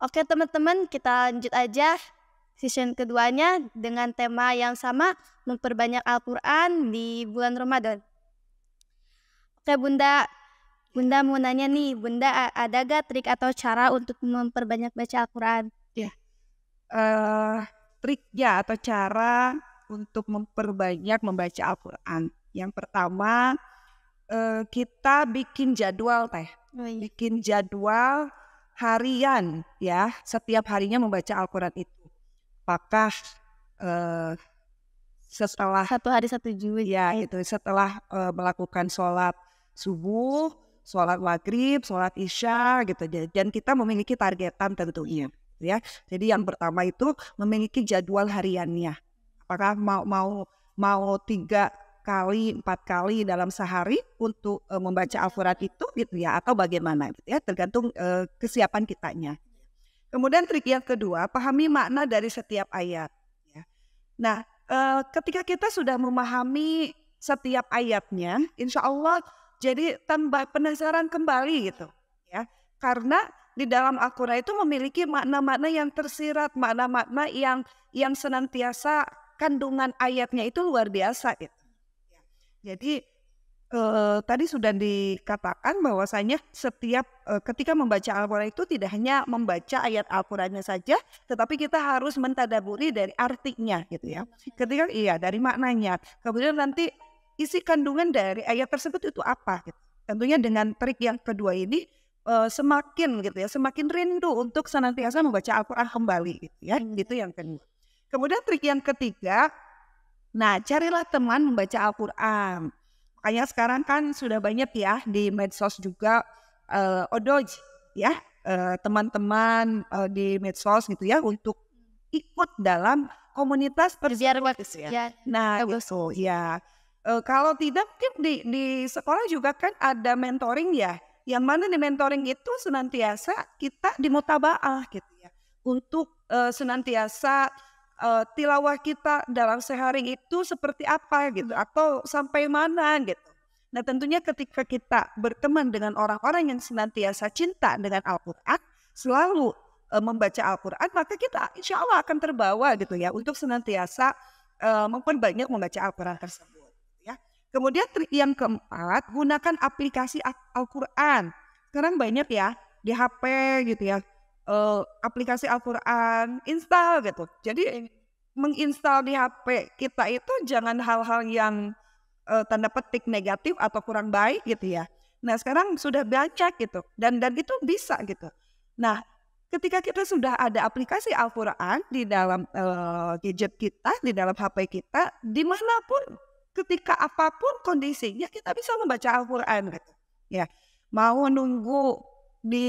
Oke teman-teman, kita lanjut aja season keduanya dengan tema yang sama, memperbanyak Al-Quran di bulan Ramadan. Oke Bunda, Bunda mau nanya nih, Bunda ada gak trik atau cara untuk memperbanyak baca Al-Quran? Ya, uh, trik ya atau cara untuk memperbanyak membaca Al-Quran. Yang pertama, uh, kita bikin jadwal teh, oh, iya. bikin jadwal harian ya setiap harinya membaca Al-Quran itu apakah uh, setelah satu hari satu juz ya itu setelah uh, melakukan sholat subuh sholat maghrib sholat isya gitu dan kita memiliki targetan tentunya iya. ya jadi yang pertama itu memiliki jadwal hariannya apakah mau mau mau tiga kali empat kali dalam sehari untuk uh, membaca Al-Quran itu gitu ya atau bagaimana gitu ya tergantung uh, kesiapan kitanya. Kemudian trik yang kedua pahami makna dari setiap ayat. Ya. Nah uh, ketika kita sudah memahami setiap ayatnya, insya Allah jadi tambah penasaran kembali gitu ya karena di dalam Al-Quran itu memiliki makna-makna yang tersirat, makna-makna yang yang senantiasa kandungan ayatnya itu luar biasa gitu. Jadi eh, tadi sudah dikatakan bahwasanya setiap eh, ketika membaca Al-Qur'an itu tidak hanya membaca ayat Al-Qur'annya saja, tetapi kita harus mentadaburi dari artinya gitu ya. Ketika iya dari maknanya. Kemudian nanti isi kandungan dari ayat tersebut itu apa gitu. Tentunya dengan trik yang kedua ini eh, semakin gitu ya, semakin rindu untuk senantiasa membaca Al-Qur'an kembali gitu ya. Hmm. Itu yang kedua. Kemudian trik yang ketiga Nah, carilah teman membaca Al-Quran. Makanya sekarang kan sudah banyak ya di medsos juga uh, odoj ya eh, teman-teman uh, di medsos gitu ya untuk ikut dalam komunitas berziarah gitu ya. ya. Nah, so ya. Uh, kalau tidak mungkin di di sekolah juga kan ada mentoring ya. Yang mana di mentoring itu senantiasa kita dimutabaah gitu ya. Untuk uh, senantiasa uh, tilawah kita dalam sehari itu seperti apa gitu atau sampai mana gitu. Nah tentunya ketika kita berteman dengan orang-orang yang senantiasa cinta dengan Al-Quran, selalu uh, membaca Al-Quran, maka kita insya Allah akan terbawa gitu ya untuk senantiasa uh, memperbanyak membaca Al-Quran tersebut. Ya. Kemudian yang keempat, gunakan aplikasi Al-Quran. Sekarang banyak ya di HP gitu ya uh, aplikasi Al-Quran, install gitu. Jadi iya. menginstal di HP kita itu jangan hal-hal yang uh, tanda petik negatif atau kurang baik gitu ya. Nah sekarang sudah baca gitu dan dan itu bisa gitu. Nah ketika kita sudah ada aplikasi Al-Quran di dalam uh, gadget kita, di dalam HP kita, dimanapun, ketika apapun kondisinya kita bisa membaca Al-Quran gitu. Ya, mau nunggu di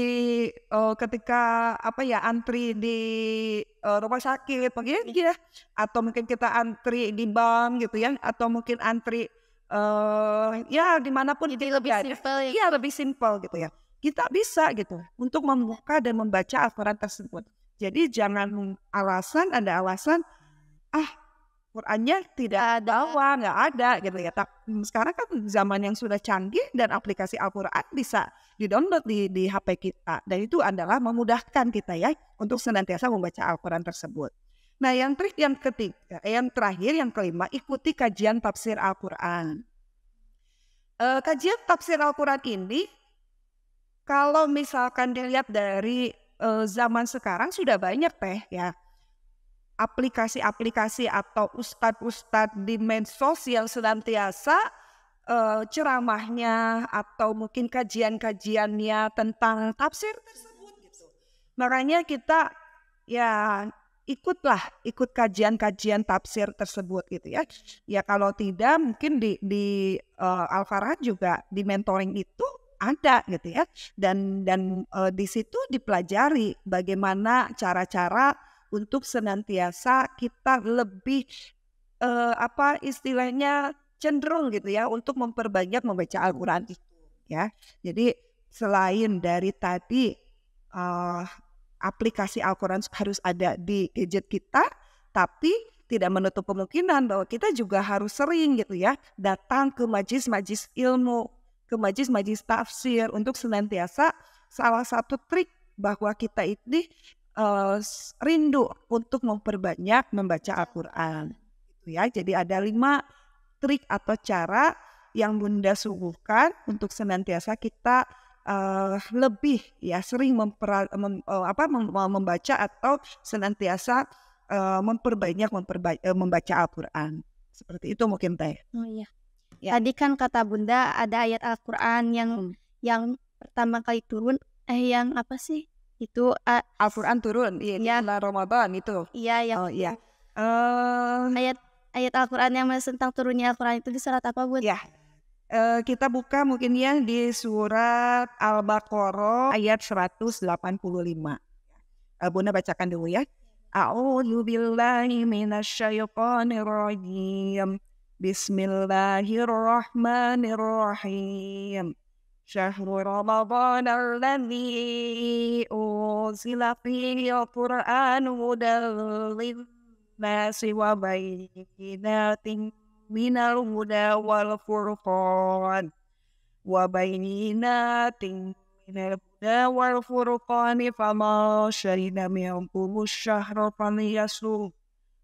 uh, ketika apa ya antri di uh, rumah sakit mungkin iya. ya atau mungkin kita antri di bank gitu ya atau mungkin antri uh, ya dimanapun jadi lebih ya, simpel ya. ya lebih simpel gitu ya kita bisa gitu untuk membuka dan membaca Al-Quran tersebut jadi jangan alasan ada alasan ah Qurannya tidak ada. bawa, nggak ada gitu ya. Tapi hmm, sekarang kan zaman yang sudah canggih dan aplikasi Al-Quran bisa didownload di, di HP kita. Dan itu adalah memudahkan kita ya untuk senantiasa membaca Al-Quran tersebut. Nah yang trik yang ketiga, eh, yang terakhir, yang kelima, ikuti kajian tafsir Al-Quran. E, kajian tafsir Al-Quran ini kalau misalkan dilihat dari e, zaman sekarang sudah banyak teh ya aplikasi-aplikasi atau ustadz-ustadz di medsos yang senantiasa uh, ceramahnya atau mungkin kajian-kajiannya tentang tafsir tersebut gitu. Makanya kita ya ikutlah ikut kajian-kajian tafsir tersebut gitu ya. Ya kalau tidak mungkin di di uh, Alfarah juga di mentoring itu ada gitu ya. Dan dan uh, di situ dipelajari bagaimana cara-cara untuk senantiasa kita lebih eh, apa istilahnya cenderung gitu ya untuk memperbanyak membaca Al-Qur'an itu ya. Jadi selain dari tadi eh, aplikasi Al-Qur'an harus ada di gadget kita tapi tidak menutup kemungkinan bahwa kita juga harus sering gitu ya datang ke majis-majis ilmu, ke majis-majis tafsir untuk senantiasa salah satu trik bahwa kita ini uh, rindu untuk memperbanyak membaca Al-Quran. Gitu ya, jadi ada lima trik atau cara yang Bunda suguhkan untuk senantiasa kita uh, lebih ya sering mempera, mem, uh, apa, mem, membaca atau senantiasa uh, memperbanyak memperba, uh, membaca Al-Quran. Seperti itu mungkin Teh. Oh iya. Ya. Tadi kan kata Bunda ada ayat Al-Qur'an yang hmm. yang pertama kali turun eh yang apa sih? itu uh, Al-Quran turun iya. ya. bulan Ramadan itu iya ya oh iya uh, ayat ayat Al-Quran yang tentang turunnya Al-Quran itu di surat apa Bu? ya uh, eh, kita buka mungkin ya di surat Al-Baqarah ayat 185 uh, bunda bacakan dulu ya A'udzu billahi minasyaitonir rajim Bismillahirrahmanirrahim شهر رمضان الذي أنزل فيه القرآن هدى للناس وبينات من الهدى والفرقان وبينات من الهدى والفرقان فما شهد منكم الشهر فليصوم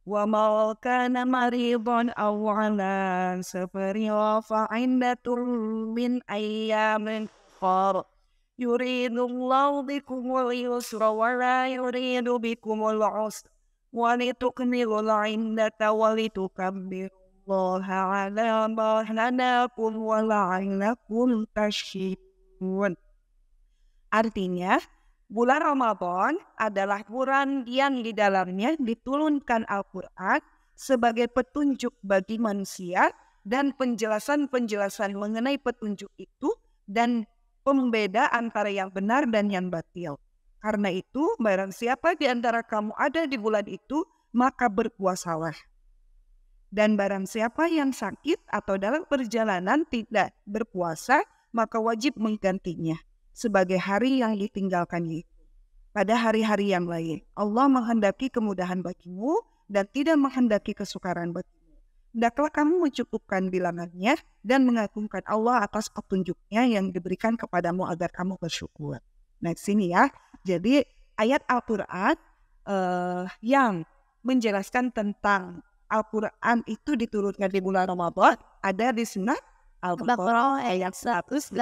wa mal kana maribon awala safari wa indatul min ayamin qar yuridu Allah bikum wal yusra wa la yuridu bikum wal usra wa litukmilu al-indata wa litukabbiru Allah ala ma'lanakum wa la'ilakum tashibun Artinya, bulan Ramadan adalah bulan yang di dalamnya diturunkan Al-Quran sebagai petunjuk bagi manusia dan penjelasan-penjelasan mengenai petunjuk itu dan pembeda antara yang benar dan yang batil. Karena itu, barang siapa di antara kamu ada di bulan itu, maka berpuasalah. Dan barang siapa yang sakit atau dalam perjalanan tidak berpuasa, maka wajib menggantinya sebagai hari yang ditinggalkannya Pada hari-hari yang lain, Allah menghendaki kemudahan bagimu dan tidak menghendaki kesukaran bagimu. Hendaklah kamu mencukupkan bilangannya dan mengagumkan Allah atas petunjuknya yang diberikan kepadamu agar kamu bersyukur. Nah, sini ya. Jadi ayat Al-Qur'an uh, yang menjelaskan tentang Al-Qur'an itu diturunkan di bulan Ramadan ada di sunnah Al-Baqarah ayat 185.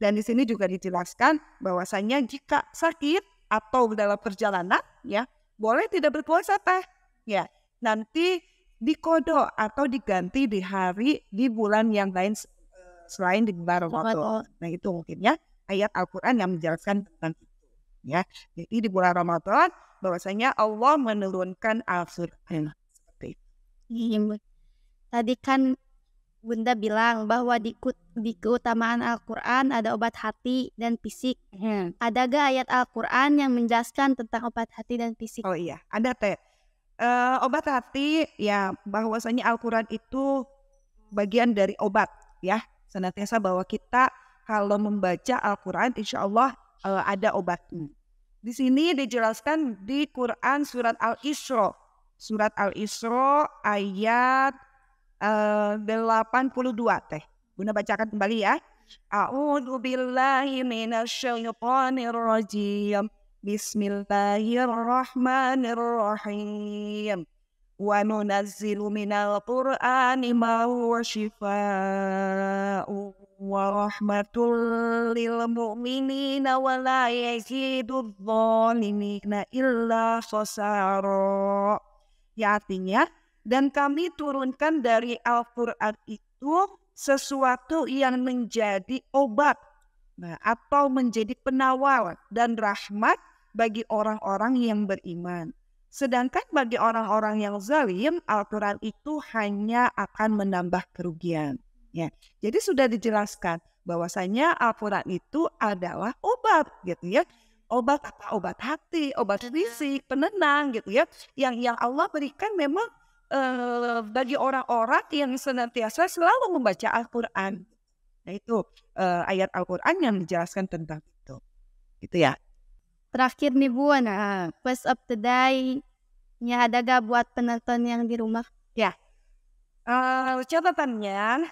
Dan di sini juga dijelaskan bahwasanya jika sakit atau dalam perjalanan ya boleh tidak berpuasa teh ya nanti dikodo atau diganti di hari di bulan yang lain selain di bulan Ramadan. Nah itu mungkinnya ayat Al-Quran yang menjelaskan tentang itu. Ya, jadi di bulan Ramadan bahwasanya Allah menurunkan Al-Quran seperti itu. Iya, Tadi kan Bunda bilang bahwa di di keutamaan Al-Quran ada obat hati dan fisik. Hmm. Ada gak ayat Al-Quran yang menjelaskan tentang obat hati dan fisik? Oh iya, ada teh. Uh, obat hati ya bahwasanya Al-Quran itu bagian dari obat ya. Senantiasa bahwa kita kalau membaca Al-Quran insya Allah uh, ada obatnya. Di sini dijelaskan di Quran surat Al-Isra. Surat Al-Isra ayat eh, uh, 82 teh. Bunda bacakan kembali ya. A'udzu billahi minasyaitonir rajim. Bismillahirrahmanirrahim. Wa nunazzilu minal Qur'ani ma huwa shifaa'u wa rahmatul lil mu'minina wa la yazidu dhalimina illa khasara. Ya artinya dan kami turunkan dari Al-Qur'an itu sesuatu yang menjadi obat nah, atau menjadi penawar dan rahmat bagi orang-orang yang beriman. Sedangkan bagi orang-orang yang zalim, Al-Quran itu hanya akan menambah kerugian. Ya, jadi sudah dijelaskan bahwasanya Al-Quran itu adalah obat, gitu ya. Obat apa? Obat hati, obat fisik, penenang, gitu ya. Yang yang Allah berikan memang uh, bagi orang-orang yang senantiasa selalu membaca Al-Quran. Nah itu uh, ayat Al-Quran yang menjelaskan tentang itu. Gitu ya. Terakhir nih Bu, nah, quest of the day nya ada gak buat penonton yang di rumah? Ya. Uh, catatannya,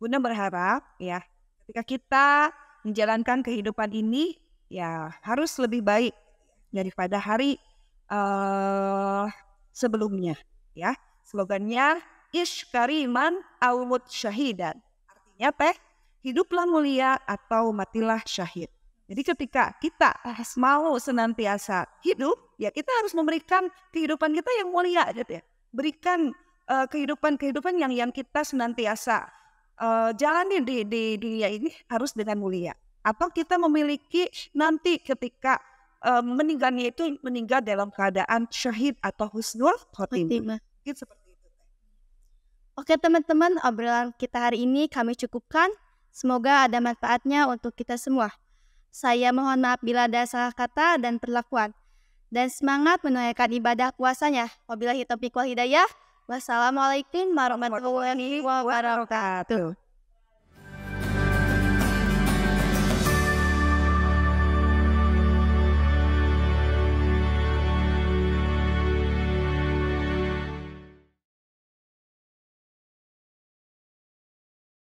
Bunda berharap ya ketika kita menjalankan kehidupan ini ya harus lebih baik daripada hari uh, sebelumnya ya. Slogannya Ish kariman awud syahidan. Artinya teh hiduplah mulia atau matilah syahid. Jadi ketika kita harus mau senantiasa hidup, ya kita harus memberikan kehidupan kita yang mulia gitu ya. Berikan eh, kehidupan-kehidupan uh, yang yang kita senantiasa uh, jalani di, di dunia ini harus dengan mulia. Atau kita memiliki nanti ketika uh, meninggalnya itu meninggal dalam keadaan syahid atau husnul khotimah. Mungkin seperti itu. Oke teman-teman, obrolan kita hari ini kami cukupkan. Semoga ada manfaatnya untuk kita semua. Saya mohon maaf bila ada salah kata dan perlakuan. Dan semangat menunaikan ibadah puasanya. Wabillahi taufiq wal hidayah. Wassalamualaikum warahmatullahi wabarakatuh.